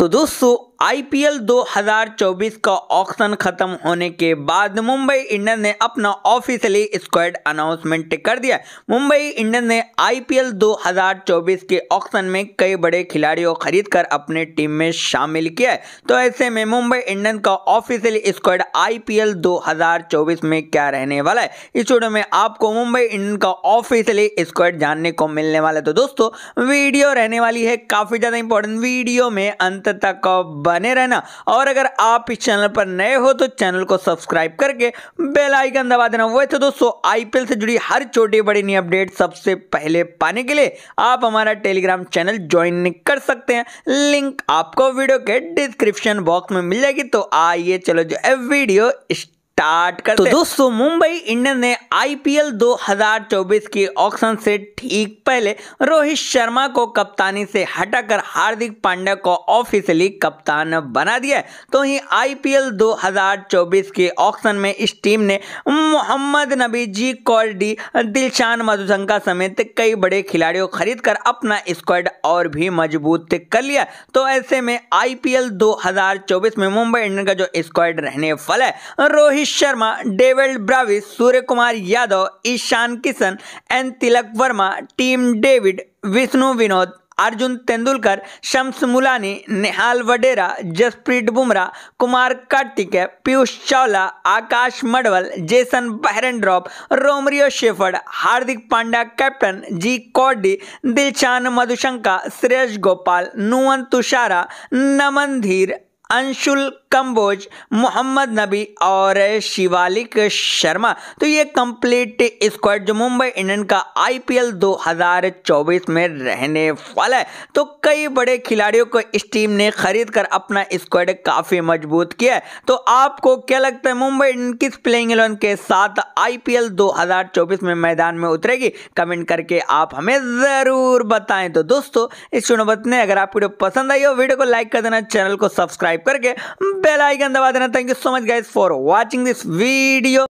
तो दोस्तों आईपीएल 2024 का ऑक्शन खत्म होने के बाद मुंबई इंडियन ने अपना ऑफिशियली स्क्वाड अनाउंसमेंट कर दिया मुंबई इंडियन ने आईपीएल 2024 के ऑक्शन में कई बड़े खिलाड़ियों खरीद कर अपने टीम में शामिल किया है तो ऐसे में मुंबई इंडियन का ऑफिशियली स्क्वाड आईपीएल 2024 में क्या रहने वाला है इस वीडियो में आपको मुंबई इंडियन का ऑफिशियली स्क्वाड जानने को मिलने वाला है तो दोस्तों वीडियो रहने वाली है काफी ज्यादा इंपॉर्टेंट वीडियो में अंत तक बने रहना और अगर आप इस चैनल पर नए हो तो चैनल को सब्सक्राइब करके बेल आइकन दबा देना वैसे तो दोस्तों आईपीएल से जुड़ी हर छोटी बड़ी नई अपडेट सबसे पहले पाने के लिए आप हमारा टेलीग्राम चैनल ज्वाइन कर सकते हैं लिंक आपको वीडियो के डिस्क्रिप्शन बॉक्स में मिल जाएगी तो आइए चलो जो वीडियो स्टार्ट करते तो दोस्तों मुंबई इंडियन ने आईपीएल 2024 के ऑक्शन से ठीक पहले रोहित शर्मा को कप्तानी से हटाकर हार्दिक पांड्या को ऑफिशियली कप्तान बना दिया तो ही आईपीएल 2024 के ऑक्शन में इस टीम ने मोहम्मद नबी जी कॉल्डी दिलशान मधुशंका समेत कई बड़े खिलाड़ियों खरीद कर अपना स्क्वाड और भी मजबूत कर लिया तो ऐसे में आई 2024 में मुंबई इंडियन का जो स्क्वाड रहने फल है Rohit Rohit Sharma David Brevis Suryakumar Yadav Ishan Kishan एन Tilak Varma Tim David Vishnu Vinod Arjun Tendulkar Shams Mulani Nehal Wadhera Jasprit Bumrah Kumar Kartik Piyush Chawla Akash Madhwal Jason Behrendorff Romario Shepherd Hardik Pandya captain जी कौडी दिलचान मधुशंका श्रेयस गोपाल नुवन तुषारा नमन धीर अंशुल कंबोज मोहम्मद नबी और शिवालिक शर्मा तो ये कंप्लीट स्क्वाड जो मुंबई इंडियन का आईपीएल 2024 में रहने वाला है तो कई बड़े खिलाड़ियों को इस टीम ने खरीद कर अपना स्क्वाड काफी मजबूत किया है तो आपको क्या लगता है मुंबई इंडियन किस प्लेइंग एलेवन के साथ आईपीएल 2024 में मैदान में उतरेगी कमेंट करके आप हमें जरूर बताएं तो दोस्तों इस चुनौत ने अगर आप वीडियो पसंद आई हो वीडियो को लाइक कर देना चैनल को सब्सक्राइब करके बेल आइकन दबा देना thank you so much guys for watching this video